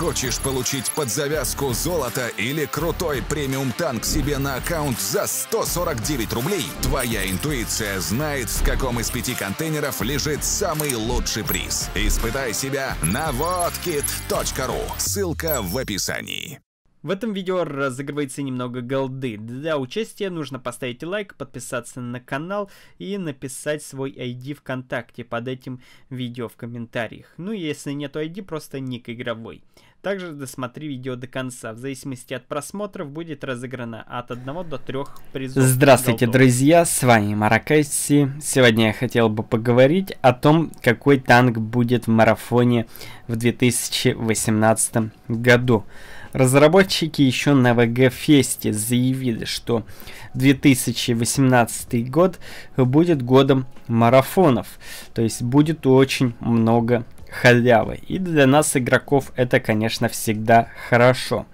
Хочешь получить под завязку золото или крутой премиум-танк себе на аккаунт за 149 рублей? Твоя интуиция знает, в каком из пяти контейнеров лежит самый лучший приз. Испытай себя на водкит.ру. Ссылка в описании. В этом видео разыгрывается немного голды. Для участия нужно поставить лайк, подписаться на канал и написать свой ID ВКонтакте под этим видео в комментариях. Ну, если нет ID, просто ник игровой. Также досмотри видео до конца. В зависимости от просмотров будет разыграно от 1 до 3 призов. Здравствуйте, друзья, с вами Маракайси. Сегодня я хотел бы поговорить о том, какой танк будет в марафоне в 2018 году. Разработчики еще на ВГ-фесте заявили, что 2018 год будет годом марафонов, то есть будет очень много халявой. И для нас, игроков, это, конечно, всегда хорошо.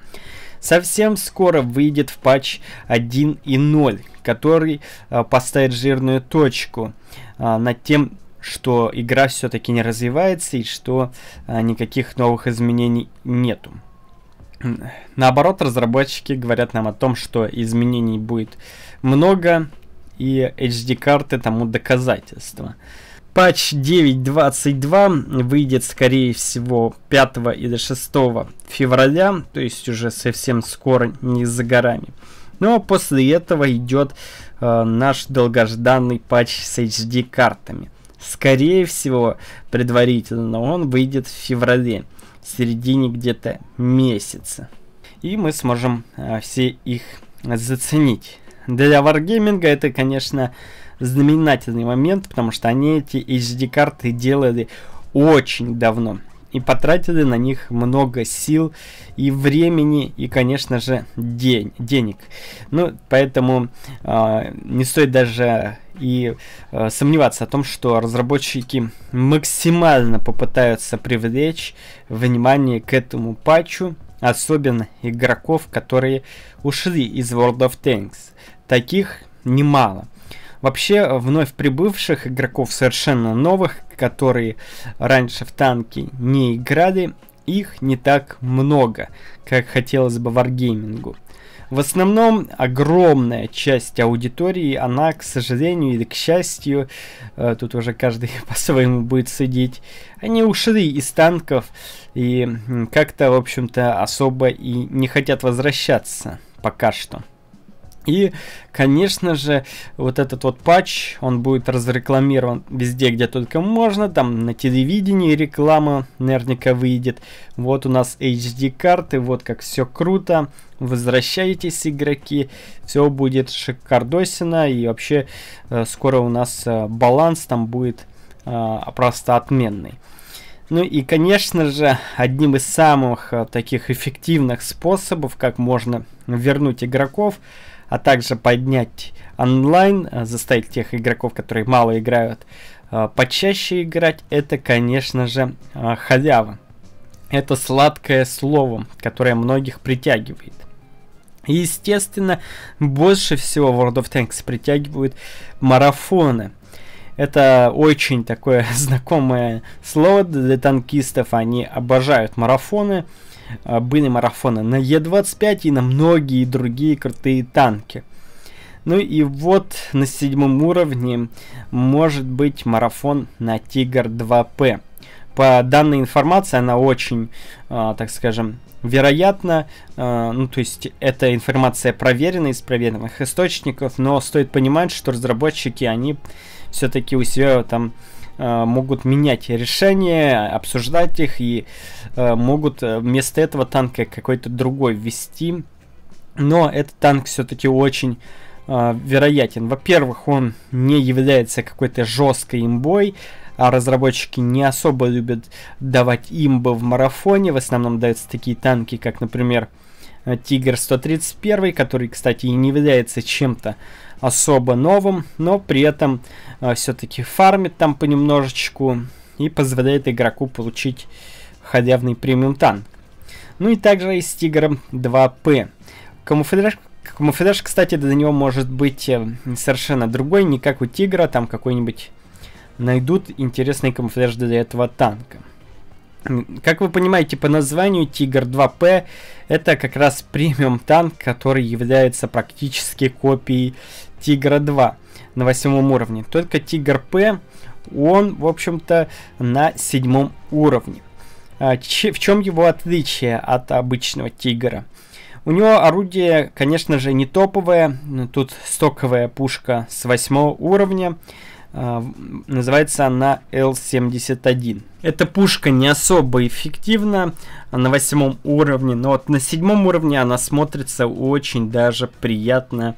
Совсем скоро выйдет в патч 1.0, который э, поставит жирную точку э, над тем, что игра все-таки не развивается и что э, никаких новых изменений нету. Наоборот, разработчики говорят нам о том, что изменений будет много, и HD-карты тому доказательство. Патч 9.22 выйдет, скорее всего, 5 или 6 февраля, то есть уже совсем скоро, не за горами. Ну а после этого идет э, наш долгожданный патч с HD-картами. Скорее всего, предварительно он выйдет в феврале, в середине где-то месяца. И мы сможем э, все их э, заценить. Для Wargaming это, конечно, э, знаменательный момент, потому что они эти HD-карты делали очень давно. И потратили на них много сил и времени, и, конечно же, день, денег. Ну, поэтому э, не стоит даже и э, сомневаться о том, что разработчики максимально попытаются привлечь внимание к этому патчу, особенно игроков, которые ушли из World of Tanks. Таких немало. Вообще, э, вновь прибывших игроков совершенно новых, которые раньше в танки не играли, их не так много, как хотелось бы варгеймингу. В основном огромная часть аудитории, она, к сожалению или к счастью, э, тут уже каждый по-своему будет сидеть. они ушли из танков и как-то, в общем-то, особо и не хотят возвращаться пока что. И, конечно же, вот этот вот патч, он будет разрекламирован везде, где только можно. Там на телевидении реклама наверняка выйдет. Вот у нас HD-карты, вот как все круто. Возвращайтесь, игроки. Все будет шикардосина. И вообще, э, скоро у нас э, баланс там будет э, просто отменный. Ну и, конечно же, одним из самых таких эффективных способов, как можно вернуть игроков, а также поднять онлайн, э, заставить тех игроков, которые мало играют, э, почаще играть, это, конечно же, э, халява. Это сладкое слово, которое многих притягивает. И, естественно, больше всего World of Tanks притягивают марафоны. Это очень такое знакомое слово для танкистов. Они обожают марафоны были марафоны на Е25 и на многие другие крутые танки. Ну и вот на седьмом уровне может быть марафон на Тигр 2П. По данной информации она очень, э, так скажем, вероятна. Э, ну, то есть, эта информация проверена из проверенных источников, но стоит понимать, что разработчики, они все-таки у себя там Э, могут менять решения, обсуждать их и э, могут э, вместо этого танка какой-то другой ввести. Но этот танк все-таки очень вероятен. Во-первых, он не является какой-то жесткой имбой, а разработчики не особо любят давать имбы в марафоне. В основном даются такие танки, как, например, Э, Тигр 131, который, кстати, и не является чем-то особо новым, но при этом э, все-таки фармит там понемножечку и позволяет игроку получить халявный премиум танк. Ну и также и с Тигром 2П. Камуфляж, камуфляж, кстати, для него может быть э, совершенно другой, не как у Тигра, там какой-нибудь найдут интересный камуфляж для этого танка. Как вы понимаете, по названию Тигр 2П это как раз премиум танк, который является практически копией Тигра 2 на восьмом уровне. Только Тигр П, он, в общем-то, на седьмом уровне. А, в чем его отличие от обычного Тигра? У него орудие, конечно же, не топовое. Тут стоковая пушка с восьмого уровня. А, называется она L71. Эта пушка не особо эффективна на восьмом уровне, но вот на седьмом уровне она смотрится очень даже приятно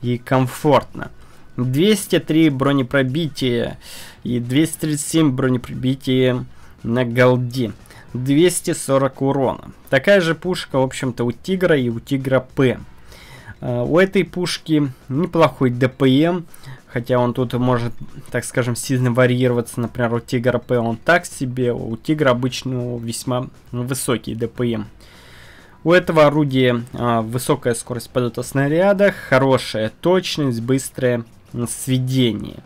и комфортно. 203 бронепробития и 237 бронепробития на голде. 240 урона. Такая же пушка, в общем-то, у Тигра и у Тигра П. А, у этой пушки неплохой ДПМ, Хотя он тут может, так скажем, сильно варьироваться. Например, у Тигра П он так себе, у Тигра обычно весьма ну, высокий ДПМ. У этого орудия а, высокая скорость полета снаряда, хорошая точность, быстрое сведение.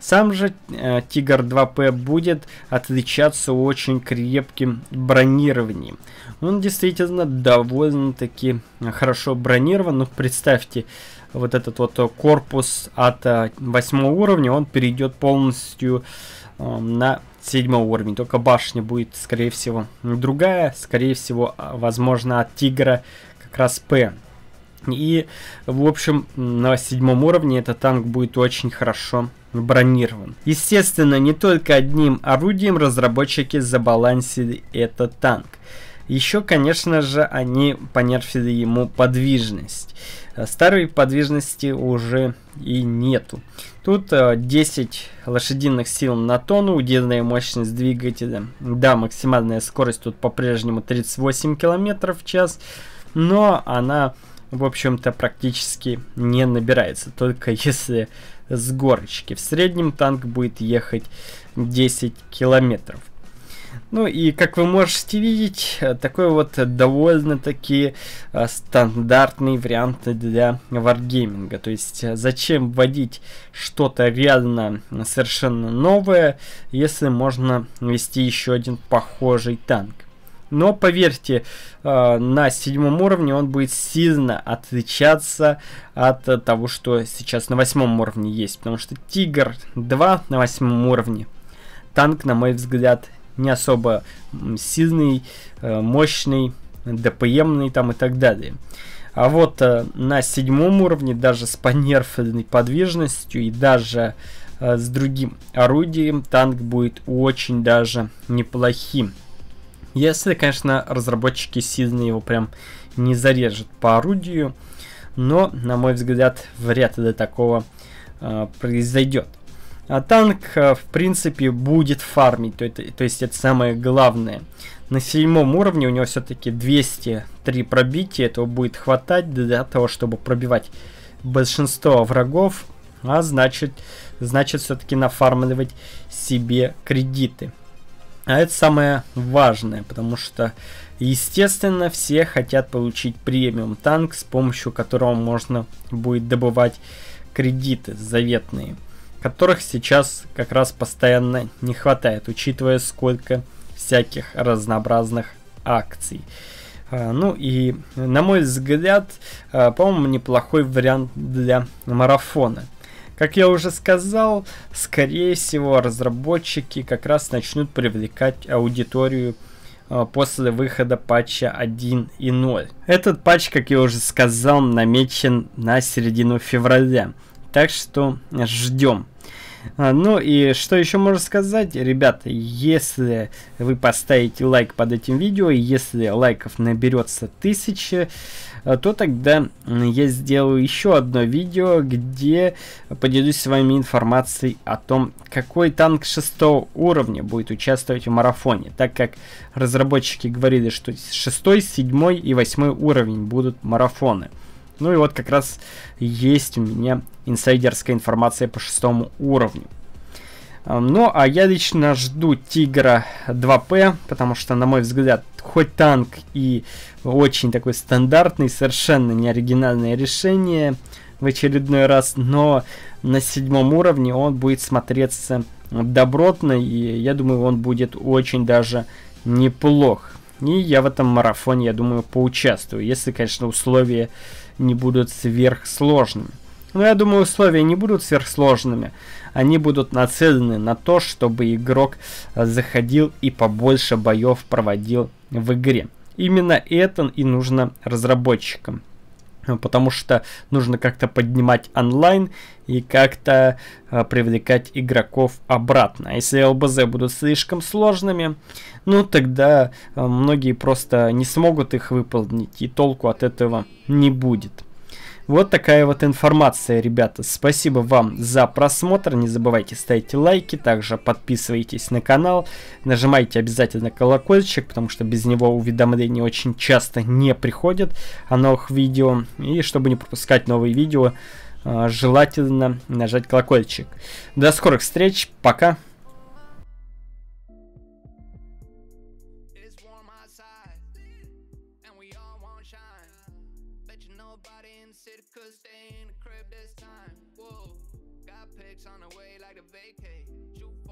Сам же э, Тигр 2П будет отличаться очень крепким бронированием. Он действительно довольно-таки э, хорошо бронирован. Ну, представьте, вот этот вот э, корпус от восьмого уровня, он перейдет полностью эм, на седьмого уровня. Только башня будет, скорее всего, другая. Скорее всего, возможно, от Тигра как раз П. И, в общем, на седьмом уровне этот танк будет очень хорошо бронирован. Естественно, не только одним орудием разработчики забалансили этот танк. Еще, конечно же, они понерфили ему подвижность. Э, старой подвижности уже и нету. Тут 10 э, лошадиных сил на тонну, удельная мощность двигателя. Да, максимальная скорость тут по-прежнему 38 км в час, но она в общем-то, практически не набирается, только если с горочки. В среднем танк будет ехать 10 километров. Ну и как вы можете видеть, такой вот довольно-таки э, стандартный вариант для варгейминга. То есть э, зачем вводить что-то реально совершенно новое, если можно ввести еще один похожий танк. Но поверьте, э, на седьмом уровне он будет сильно отличаться от того, что сейчас на восьмом уровне есть. Потому что Тигр 2 на восьмом уровне. Танк, на мой взгляд, не особо сильный, э, мощный, ДПМный там и так далее. А вот э, на седьмом уровне, даже с понерфленной подвижностью и даже с другим орудием, танк будет очень даже неплохим. Если, конечно, разработчики сильно его прям не зарежут по орудию, но, на мой взгляд, вряд ли такого э, произойдет. А танк, э, в принципе, будет фармить, то, это, то есть это самое главное. На седьмом уровне у него все-таки 203 пробития, этого будет хватать для того, чтобы пробивать большинство врагов, а значит, значит все-таки нафармливать себе кредиты. А это самое важное, потому что, естественно, все хотят получить премиум танк, с помощью которого можно будет добывать кредиты заветные, которых сейчас как раз постоянно не хватает, учитывая сколько всяких разнообразных акций. А, ну и, на мой взгляд, а, по-моему, неплохой вариант для марафона. Как я уже сказал, скорее всего разработчики как раз начнут привлекать аудиторию а, после выхода патча 1.0. Этот патч, как я уже сказал, намечен на середину февраля. Так что ждем. А, ну и что еще можно сказать, ребята, если вы поставите лайк под этим видео, если лайков наберется тысяча, э, то тогда я сделаю еще одно видео, где поделюсь с вами информацией о том, какой танк шестого уровня будет участвовать в марафоне, так как разработчики говорили, что шестой, седьмой и восьмой уровень будут марафоны. Ну и вот как раз есть у меня инсайдерская информация по шестому уровню. А, ну, а я лично жду Тигра 2П, потому что, на мой взгляд, хоть танк и очень такой стандартный, совершенно не оригинальное решение в очередной раз, но на седьмом уровне он будет смотреться добротно, и я думаю, он будет очень даже неплох. И я в этом марафоне, я думаю, поучаствую, если, конечно, условия не будут сверхсложными. Но я думаю, условия не будут сверхсложными. Они будут нацелены на то, чтобы игрок заходил и побольше боев проводил в игре. Именно это и нужно разработчикам потому что нужно как-то поднимать онлайн и как-то э, привлекать игроков обратно. если ЛБЗ будут слишком сложными, ну тогда э, многие просто не смогут их выполнить и толку от этого не будет. Вот такая вот информация, ребята. Спасибо вам за просмотр. Не забывайте ставить лайки, также подписывайтесь на канал. Нажимайте обязательно колокольчик, потому что без него уведомления очень часто не приходят о новых видео. И чтобы не пропускать новые видео, а, желательно нажать колокольчик. До скорых встреч, пока!